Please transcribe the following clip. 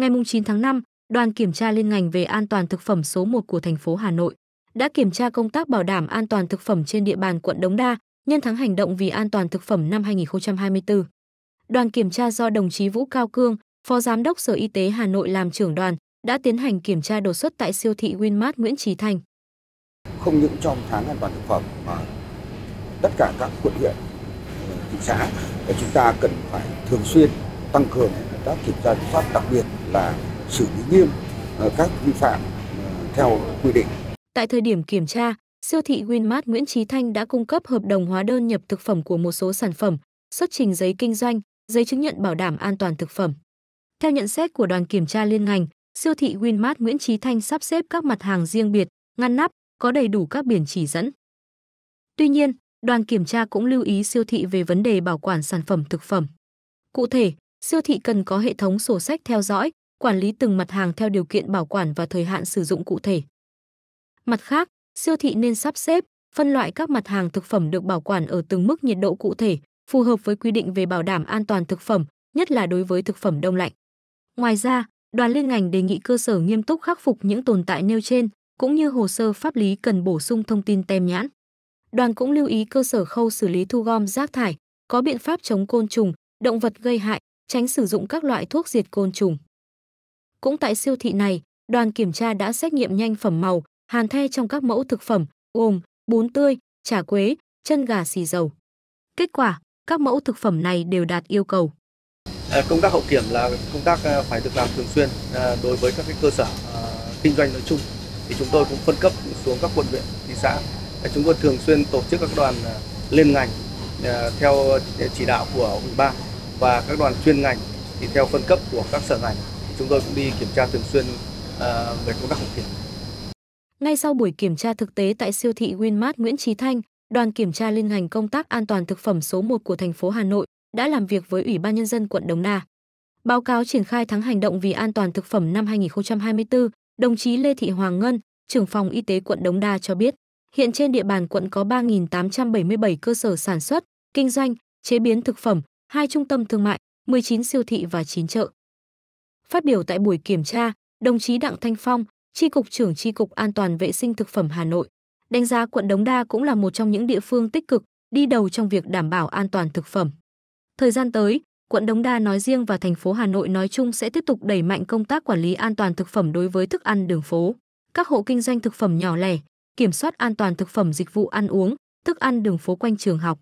Ngày 9 tháng 5, đoàn kiểm tra liên ngành về an toàn thực phẩm số 1 của thành phố Hà Nội đã kiểm tra công tác bảo đảm an toàn thực phẩm trên địa bàn quận Đống Đa nhân tháng hành động vì an toàn thực phẩm năm 2024. Đoàn kiểm tra do đồng chí Vũ Cao Cương, Phó Giám đốc Sở Y tế Hà Nội làm trưởng đoàn, đã tiến hành kiểm tra đột xuất tại siêu thị Winmart Nguyễn Trí Thành. Không những trong tháng an toàn thực phẩm mà tất cả các quận huyện, thị xã chúng ta cần phải thường xuyên tăng cường các kiểm tra kiểm soát đặc biệt là xử lý nghiêm ờ, các vi phạm ờ, theo quy định. Tại thời điểm kiểm tra, siêu thị Winmart Nguyễn Trí Thanh đã cung cấp hợp đồng hóa đơn nhập thực phẩm của một số sản phẩm, xuất trình giấy kinh doanh, giấy chứng nhận bảo đảm an toàn thực phẩm. Theo nhận xét của đoàn kiểm tra liên ngành, siêu thị Winmart Nguyễn Trí Thanh sắp xếp các mặt hàng riêng biệt, ngăn nắp, có đầy đủ các biển chỉ dẫn. Tuy nhiên, đoàn kiểm tra cũng lưu ý siêu thị về vấn đề bảo quản sản phẩm thực phẩm. Cụ thể, siêu thị cần có hệ thống sổ sách theo dõi, quản lý từng mặt hàng theo điều kiện bảo quản và thời hạn sử dụng cụ thể. Mặt khác, siêu thị nên sắp xếp, phân loại các mặt hàng thực phẩm được bảo quản ở từng mức nhiệt độ cụ thể, phù hợp với quy định về bảo đảm an toàn thực phẩm, nhất là đối với thực phẩm đông lạnh. Ngoài ra, đoàn liên ngành đề nghị cơ sở nghiêm túc khắc phục những tồn tại nêu trên, cũng như hồ sơ pháp lý cần bổ sung thông tin tem nhãn. Đoàn cũng lưu ý cơ sở khâu xử lý thu gom rác thải, có biện pháp chống côn trùng, động vật gây hại, tránh sử dụng các loại thuốc diệt côn trùng. Cũng tại siêu thị này, đoàn kiểm tra đã xét nghiệm nhanh phẩm màu, hàn the trong các mẫu thực phẩm gồm bún tươi, chả quế, chân gà xì dầu. Kết quả, các mẫu thực phẩm này đều đạt yêu cầu. À, công tác hậu kiểm là công tác à, phải được làm thường xuyên à, đối với các cơ sở kinh doanh nói chung. Thì chúng tôi cũng phân cấp xuống các quận huyện, thị xã. Chúng tôi thường xuyên tổ chức các đoàn liên ngành theo chỉ đạo của ủy ban và các đoàn chuyên ngành thì theo phân cấp của các sở ngành chúng tôi cũng đi kiểm tra thường xuyên ờ, về công tác hậu kiểm. Ngay sau buổi kiểm tra thực tế tại siêu thị Winmart Nguyễn Trí Thanh, đoàn kiểm tra liên ngành công tác an toàn thực phẩm số 1 của thành phố Hà Nội đã làm việc với Ủy ban Nhân dân quận Đống Đa. Báo cáo triển khai tháng hành động vì an toàn thực phẩm năm 2024, đồng chí Lê Thị Hoàng Ngân, trưởng phòng y tế quận Đống Đa cho biết, hiện trên địa bàn quận có 3.877 cơ sở sản xuất, kinh doanh, chế biến thực phẩm, hai trung tâm thương mại, 19 siêu thị và 9 chợ. Phát biểu tại buổi kiểm tra, đồng chí Đặng Thanh Phong, Tri cục trưởng Tri cục An toàn vệ sinh thực phẩm Hà Nội, đánh giá quận Đống Đa cũng là một trong những địa phương tích cực, đi đầu trong việc đảm bảo an toàn thực phẩm. Thời gian tới, quận Đống Đa nói riêng và thành phố Hà Nội nói chung sẽ tiếp tục đẩy mạnh công tác quản lý an toàn thực phẩm đối với thức ăn đường phố, các hộ kinh doanh thực phẩm nhỏ lẻ, kiểm soát an toàn thực phẩm dịch vụ ăn uống, thức ăn đường phố quanh trường học.